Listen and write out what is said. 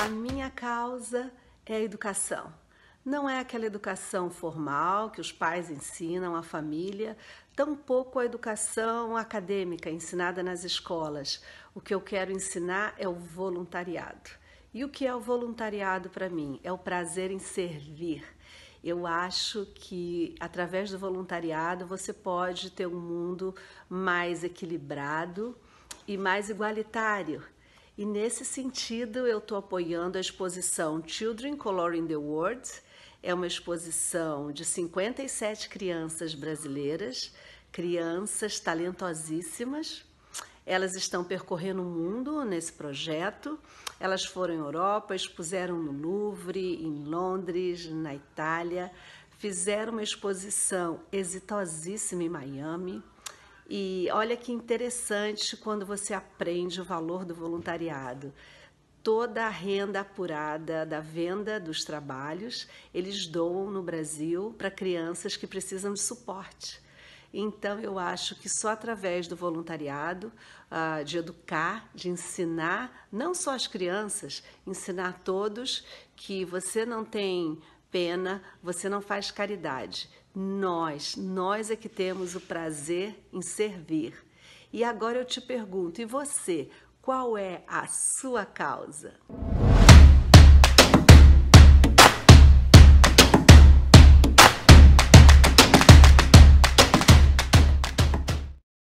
A minha causa é a educação. Não é aquela educação formal que os pais ensinam à família, tampouco a educação acadêmica ensinada nas escolas. O que eu quero ensinar é o voluntariado. E o que é o voluntariado para mim? É o prazer em servir. Eu acho que através do voluntariado você pode ter um mundo mais equilibrado e mais igualitário e nesse sentido, eu estou apoiando a exposição Children Coloring the World. É uma exposição de 57 crianças brasileiras, crianças talentosíssimas. Elas estão percorrendo o mundo nesse projeto. Elas foram em Europa, expuseram no Louvre, em Londres, na Itália, fizeram uma exposição exitosíssima em Miami e olha que interessante quando você aprende o valor do voluntariado. Toda a renda apurada da venda dos trabalhos, eles doam no Brasil para crianças que precisam de suporte. Então, eu acho que só através do voluntariado, ah, de educar, de ensinar, não só as crianças, ensinar a todos que você não tem pena, você não faz caridade. Nós, nós é que temos o prazer em servir. E agora eu te pergunto, e você, qual é a sua causa?